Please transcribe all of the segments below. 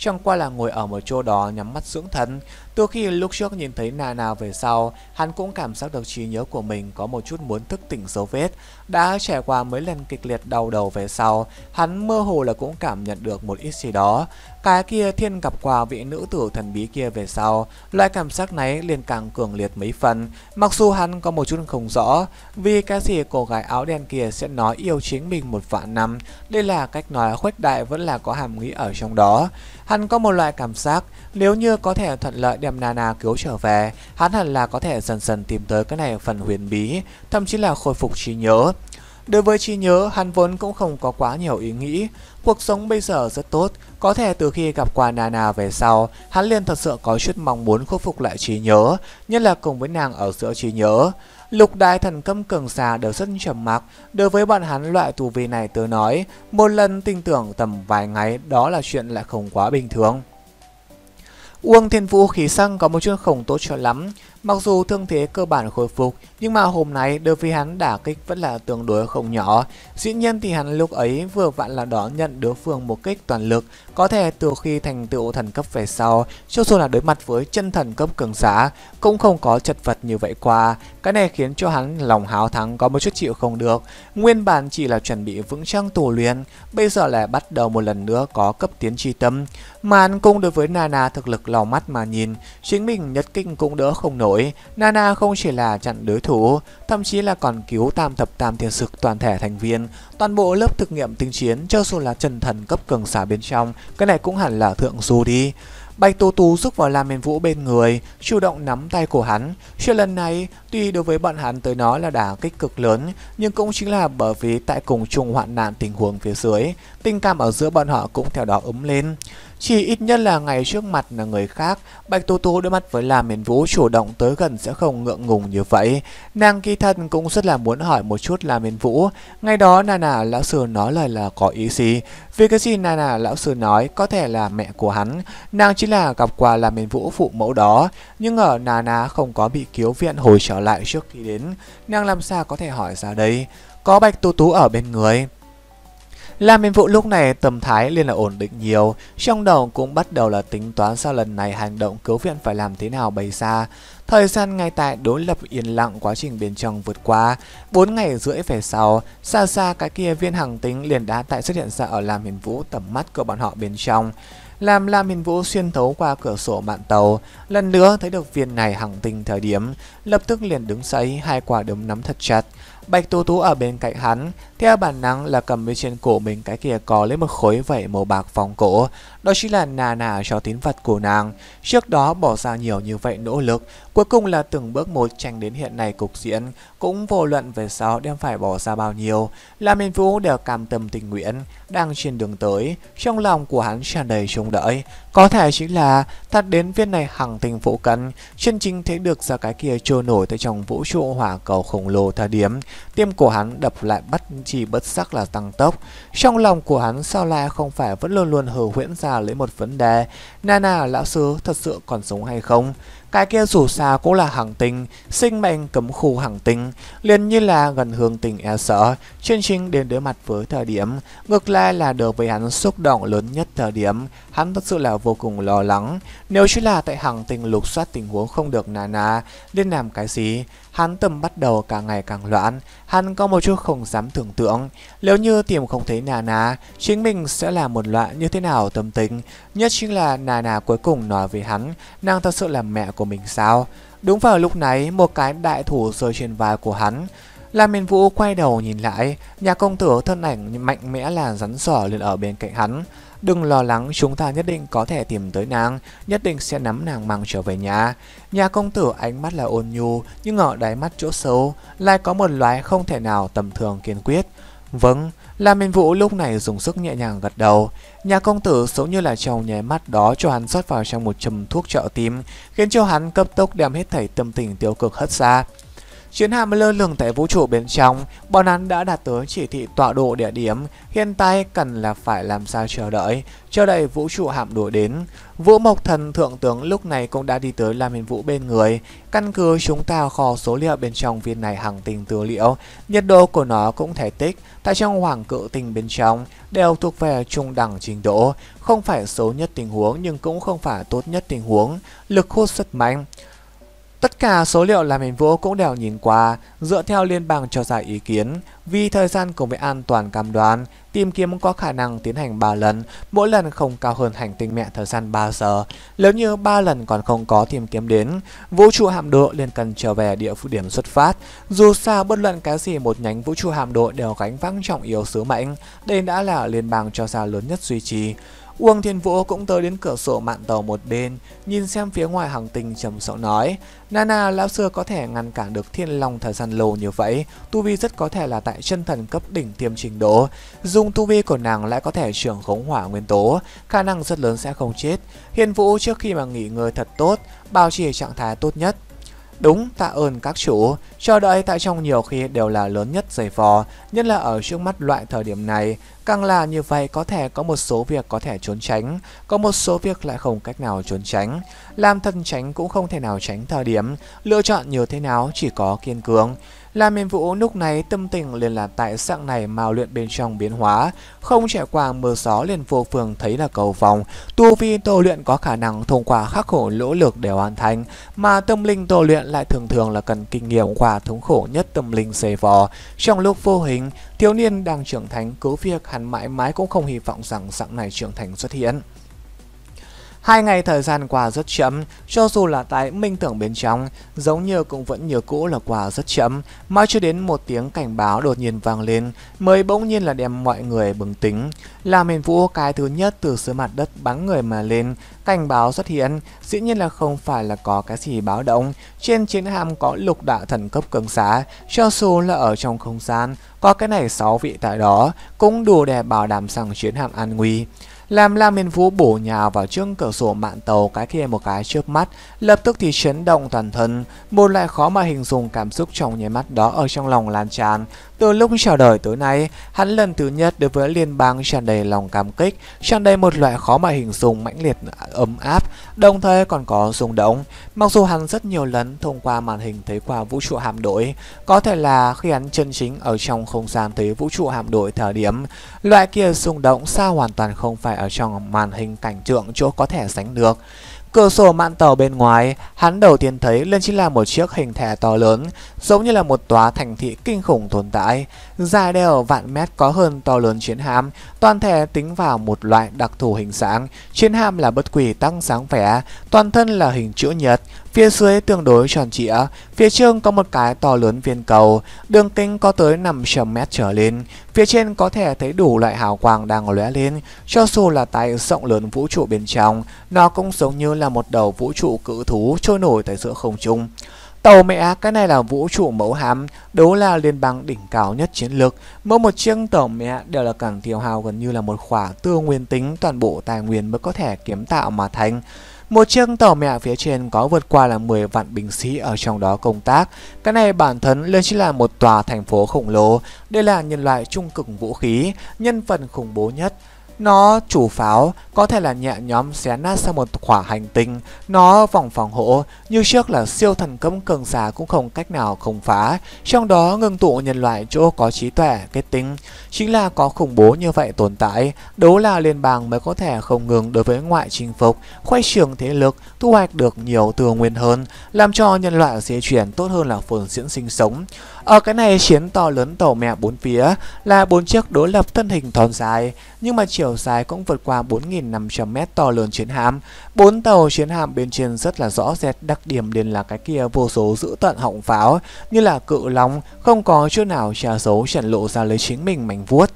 Chẳng qua là ngồi ở một chỗ đó nhắm mắt dưỡng thần, từ khi lúc trước nhìn thấy Nana về sau, hắn cũng cảm giác được trí nhớ của mình có một chút muốn thức tỉnh dấu vết. Đã trải qua mấy lần kịch liệt đau đầu về sau, hắn mơ hồ là cũng cảm nhận được một ít gì đó. Cái kia thiên gặp quà vị nữ tử thần bí kia về sau, loại cảm giác này liền càng cường liệt mấy phần, mặc dù hắn có một chút không rõ, vì cái gì cô gái áo đen kia sẽ nói yêu chính mình một vạn năm, đây là cách nói khuếch đại vẫn là có hàm nghĩa ở trong đó. Hắn có một loại cảm giác, nếu như có thể thuận lợi đem Nana cứu trở về, hắn hẳn là có thể dần dần tìm tới cái này phần huyền bí, thậm chí là khôi phục trí nhớ. Đối với trí nhớ, hắn vốn cũng không có quá nhiều ý nghĩ. Cuộc sống bây giờ rất tốt, có thể từ khi gặp qua Nana về sau, hắn liền thật sự có chút mong muốn khôi phục lại trí nhớ, nhất là cùng với nàng ở giữa trí nhớ. Lục đại thần câm cường xà đều rất trầm mặc, đối với bọn hắn loại tù vi này tớ nói, một lần tin tưởng tầm vài ngày đó là chuyện lại không quá bình thường. Uông Thiên Vũ khí xăng có một chút không tốt cho lắm, Mặc dù thương thế cơ bản khôi phục, nhưng mà hôm nay đối với hắn đả kích vẫn là tương đối không nhỏ. Dĩ nhiên thì hắn lúc ấy vừa vặn là đó nhận đối phương một kích toàn lực, có thể từ khi thành tựu thần cấp về sau, cho dù là đối mặt với chân thần cấp cường giả, cũng không có chật vật như vậy qua. Cái này khiến cho hắn lòng háo thắng có một chút chịu không được. Nguyên bản chỉ là chuẩn bị vững trang tù luyện, bây giờ lại bắt đầu một lần nữa có cấp tiến tri tâm. Mà hắn cũng đối với Nana thực lực lòng mắt mà nhìn, chính mình nhất kinh cũng đỡ không nổi nổi, Nana không chỉ là chặn đối thủ, thậm chí là còn cứu tam thập tam thiên sực toàn thể thành viên, toàn bộ lớp thực nghiệm tinh chiến cho dù là chân thần cấp cường xả bên trong, cái này cũng hẳn là thượng du đi. Bạch Tú Tú rút vào Lam Miên Vũ bên người, chủ động nắm tay của hắn. Chuyện lần này, tuy đối với bọn hắn tới nó là đả kích cực lớn, nhưng cũng chính là bởi vì tại cùng chung hoạn nạn tình huống phía dưới, tình cảm ở giữa bọn họ cũng theo đó ấm lên. Chỉ ít nhất là ngày trước mặt là người khác, Bạch Tố Tố đối mặt với làm Miền Vũ chủ động tới gần sẽ không ngượng ngùng như vậy. Nàng kỳ thật cũng rất là muốn hỏi một chút La Miền Vũ. Ngày đó Nana lão sư nói lời là có ý gì. Vì cái gì Nana lão sư nói có thể là mẹ của hắn. Nàng chỉ là gặp quà La Miền Vũ phụ mẫu đó. Nhưng ở Nana không có bị cứu viện hồi trở lại trước khi đến. Nàng làm sao có thể hỏi ra đây. Có Bạch Tố Tú ở bên người. Làm nhiệm vụ lúc này tâm thái liền là ổn định nhiều, trong đầu cũng bắt đầu là tính toán sau lần này hành động cứu viện phải làm thế nào bày ra. Thời gian ngay tại đối lập yên lặng quá trình bên trong vượt qua, 4 ngày rưỡi về sau, xa xa cái kia viên hàng tính liền đã tại xuất hiện ra ở làm Hiền Vũ tầm mắt của bọn họ bên trong. Làm Lam Hiền Vũ xuyên thấu qua cửa sổ mạn tàu, lần nữa thấy được viên này hằng tinh thời điểm, lập tức liền đứng dậy hai quả đấm nắm thật chặt. Bạch Tú Tú ở bên cạnh hắn, theo bản năng là cầm bên trên cổ mình cái kia có lấy một khối vảy màu bạc vòng cổ. Đó chính là nà nà cho tín vật của nàng. Trước đó bỏ ra nhiều như vậy nỗ lực, cuối cùng là từng bước một tranh đến hiện nay cục diễn, cũng vô luận về sau đem phải bỏ ra bao nhiêu. Là Minh Vũ đều cảm tâm tình nguyện, đang trên đường tới, trong lòng của hắn tràn đầy trông đợi. Có thể chính là thật đến viên này hằng tình phụ cận, chân chính thấy được ra cái kia trôi nổi tại trong vũ trụ hỏa cầu khổng lồ thời điểm Tim của hắn đập lại bắt chỉ bất sắc là tăng tốc. Trong lòng của hắn sao lại không phải vẫn luôn luôn hờ huyễn ra lấy một vấn đề. Nana lão sư thật sự còn sống hay không? Cái kia dù sao cũng là hàng tinh, sinh mệnh cấm khu hàng tinh, liền như là gần hương tình e sợ, chuyên trình đến đối mặt với thời điểm, ngược lại là được với hắn xúc động lớn nhất thời điểm, hắn thật sự là vô cùng lo lắng. Nếu chỉ là tại hàng tinh lục soát tình huống không được nà nà, nên làm cái gì? Hắn tầm bắt đầu càng ngày càng loạn, hắn có một chút không dám tưởng tượng. Nếu như tìm không thấy nà nà, chính mình sẽ là một loại như thế nào tâm tình. Nhất chính là nà nà cuối cùng nói với hắn, nàng thật sự là mẹ của mình sao? Đúng vào lúc này, một cái đại thủ rơi trên vai của hắn. Lam Miên Vũ quay đầu nhìn lại, nhà công tử thân ảnh mạnh mẽ là rắn sỏ lên ở bên cạnh hắn. Đừng lo lắng, chúng ta nhất định có thể tìm tới nàng, nhất định sẽ nắm nàng mang trở về nhà. Nhà công tử ánh mắt là ôn nhu, nhưng ở đáy mắt chỗ sâu lại có một loài không thể nào tầm thường kiên quyết. Vâng, Lam Minh Vũ lúc này dùng sức nhẹ nhàng gật đầu. Nhà công tử giống như là trong nháy mắt đó cho hắn rót vào trong một chùm thuốc trợ tím, khiến cho hắn cấp tốc đem hết thảy tâm tình tiêu cực hất ra. Chiến hạm lơ lửng tại vũ trụ bên trong, bọn hắn đã đạt tới chỉ thị tọa độ địa điểm, hiện tại cần là phải làm sao chờ đợi, chờ đợi vũ trụ hạm đuổi đến. Vũ Mộc Thần Thượng tướng lúc này cũng đã đi tới làm Hiền Vũ bên người, căn cứ chúng ta kho số liệu bên trong viên này hàng tinh tư liệu, nhiệt độ của nó cũng thể tích, tại trong hoàng cự tinh bên trong, đều thuộc về trung đẳng trình độ, không phải xấu nhất tình huống nhưng cũng không phải tốt nhất tình huống, lực hút rất mạnh. Tất cả số liệu làm hình vũ cũng đều nhìn qua, dựa theo liên bang cho ra ý kiến, vì thời gian cùng với an toàn cam đoan, tìm kiếm có khả năng tiến hành 3 lần, mỗi lần không cao hơn hành tinh mẹ thời gian 3 giờ. Nếu như 3 lần còn không có tìm kiếm đến, vũ trụ hạm đội liền cần trở về địa phụ điểm xuất phát. Dù sao bất luận cái gì một nhánh vũ trụ hạm đội đều gánh vác trọng yếu sứ mệnh, đây đã là liên bang cho ra lớn nhất duy trì. Uông Thiên Vũ cũng tới đến cửa sổ mạn tàu một bên, nhìn xem phía ngoài hàng tình trầm giọng nói. Nana lão xưa có thể ngăn cản được thiên long thời gian lâu như vậy, tu vi rất có thể là tại chân thần cấp đỉnh tiêm trình độ. Dùng tu vi của nàng lại có thể trưởng khống hỏa nguyên tố, khả năng rất lớn sẽ không chết. Hiền Vũ trước khi mà nghỉ ngơi thật tốt, bảo trì trạng thái tốt nhất. Đúng, tạ ơn các chủ, chờ đợi tại trong nhiều khi đều là lớn nhất giày vò, nhất là ở trước mắt loại thời điểm này. Càng là như vậy có thể có một số việc có thể trốn tránh, có một số việc lại không cách nào trốn tránh. Làm thân tránh cũng không thể nào tránh thời điểm, lựa chọn như thế nào chỉ có kiên cường. Lam Miên Vũ lúc này tâm tình liền là tại dạng này màu luyện bên trong biến hóa, không trải qua mưa gió liền vô phường thấy là cầu vòng, tu vi tô luyện có khả năng thông qua khắc khổ lỗ lực để hoàn thành, mà tâm linh tô luyện lại thường thường là cần kinh nghiệm qua thống khổ nhất tâm linh xề vò. Trong lúc vô hình, thiếu niên đang trưởng thành cứu việc hắn mãi mãi cũng không hy vọng rằng dạng này trưởng thành xuất hiện. Hai ngày thời gian qua rất chậm, cho dù là tại minh tưởng bên trong, giống như cũng vẫn như cũ là qua rất chậm, mãi chưa đến một tiếng cảnh báo đột nhiên vang lên, mới bỗng nhiên là đem mọi người bừng tính. Là miền vũ cái thứ nhất từ dưới mặt đất bắn người mà lên, cảnh báo xuất hiện, dĩ nhiên là không phải là có cái gì báo động. Trên chiến hạm có lục đạo thần cấp cường giá, cho dù là ở trong không gian, có cái này 6 vị tại đó, cũng đủ để bảo đảm rằng chiến hạm an nguy. Lam Lam Miền Vũ bổ nhào vào trước cửa sổ mạn tàu cái kia một cái trước mắt, lập tức thì chấn động toàn thân, một loại khó mà hình dung cảm xúc trong nháy mắt đó ở trong lòng lan tràn. Từ lúc chào đời tới nay, hắn lần thứ nhất đối với liên bang tràn đầy lòng cảm kích, tràn đầy một loại khó mà hình dung mãnh liệt ấm áp, đồng thời còn có rung động. Mặc dù hắn rất nhiều lần thông qua màn hình thấy qua vũ trụ hạm đội, có thể là khi hắn chân chính ở trong không gian thấy vũ trụ hạm đội thời điểm, loại kia rung động xa hoàn toàn không phải ở trong màn hình cảnh tượng chỗ có thể sánh được. Cửa sổ mạn tàu bên ngoài, hắn đầu tiên thấy lên chính là một chiếc hình thẻ to lớn, giống như là một tòa thành thị kinh khủng tồn tại dài đều vạn mét có hơn to lớn chiến hạm, toàn thể tính vào một loại đặc thù hình dạng. Chiến hạm là bất quỷ tăng sáng vẻ, toàn thân là hình chữ nhật, phía dưới tương đối tròn trịa, phía trên có một cái to lớn viên cầu, đường kính có tới 500 mét trở lên, phía trên có thể thấy đủ loại hào quang đang lóe lên, cho dù là tại rộng lớn vũ trụ bên trong, nó cũng giống như là một đầu vũ trụ cự thú trôi nổi tại giữa không trung. Tàu mẹ, cái này là vũ trụ mẫu hạm, đúng là liên bang đỉnh cao nhất chiến lược. Mỗi một chiếc tàu mẹ đều là càng thiêu hào gần như là một khỏa tương nguyên tính toàn bộ tài nguyên mới có thể kiếm tạo mà thành. Một chiếc tàu mẹ phía trên có vượt qua là 10 vạn binh sĩ ở trong đó công tác. Cái này bản thân lên chỉ là một tòa thành phố khổng lồ. Đây là nhân loại trung cực vũ khí, nhân phần khủng bố nhất. Nó chủ pháo có thể là nhẹ nhóm xé nát sang một quả hành tinh. Nó vòng phòng hộ, như trước là siêu thần cấm cường giả cũng không cách nào không phá. Trong đó ngưng tụ nhân loại chỗ có trí tuệ, kết tinh. Chính là có khủng bố như vậy tồn tại. Đấu là liên bang mới có thể không ngừng đối với ngoại chinh phục, khoay trường thế lực, thu hoạch được nhiều tư nguyên hơn, làm cho nhân loại di chuyển tốt hơn là phồn diễn sinh sống. Ở ờ, cái này chiến to lớn tàu mẹ bốn phía là bốn chiếc đối lập thân hình thon dài, nhưng mà chiều dài cũng vượt qua 4.500m to lớn chiến hạm. Bốn tàu chiến hạm bên trên rất là rõ rệt đặc điểm đến là cái kia vô số giữ tận họng pháo như là cự long không có chỗ nào trà dấu trần lộ ra lấy chính mình mảnh vuốt.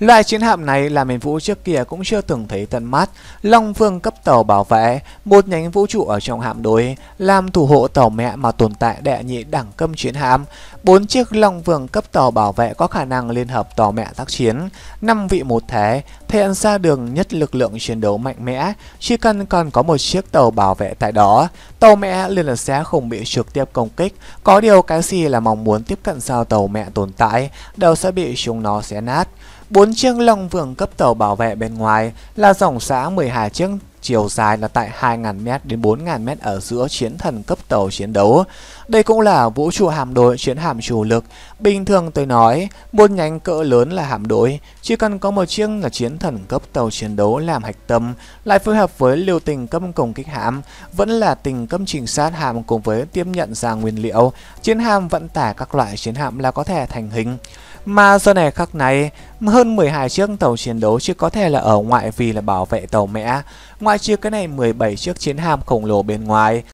Loại chiến hạm này là miền vũ trước kia cũng chưa từng thấy tận mắt. Long Vương cấp tàu bảo vệ, một nhánh vũ trụ ở trong hạm đối, làm thủ hộ tàu mẹ mà tồn tại đệ nhị đẳng cấp chiến hạm. Bốn chiếc Long Vương cấp tàu bảo vệ có khả năng liên hợp tàu mẹ tác chiến, năm vị một thế, thể hiện ra đường nhất lực lượng chiến đấu mạnh mẽ. Chỉ cần còn có một chiếc tàu bảo vệ tại đó, tàu mẹ liền lạc sẽ không bị trực tiếp công kích. Có điều cái gì là mong muốn tiếp cận sao tàu mẹ tồn tại, đều sẽ bị chúng nó xé nát bốn chiếc lồng vượng cấp tàu bảo vệ bên ngoài là dòng xã 12 chiếc chiều dài là tại 2.000m đến 4.000m ở giữa chiến thần cấp tàu chiến đấu. Đây cũng là vũ trụ hạm đội chiến hạm chủ lực. Bình thường tôi nói, một nhánh cỡ lớn là hạm đội, chỉ cần có một chiếc là chiến thần cấp tàu chiến đấu làm hạch tâm, lại phối hợp với liều tình cấp công kích hạm, vẫn là tình cấp trình sát hạm cùng với tiếp nhận ra nguyên liệu, chiến hạm vận tải các loại chiến hạm là có thể thành hình. Mà giờ này khắc này, hơn 12 chiếc tàu chiến đấu chỉ có thể là ở ngoại vì là bảo vệ tàu mẹ, ngoại trừ cái này 17 chiếc chiến hạm khổng lồ bên ngoài.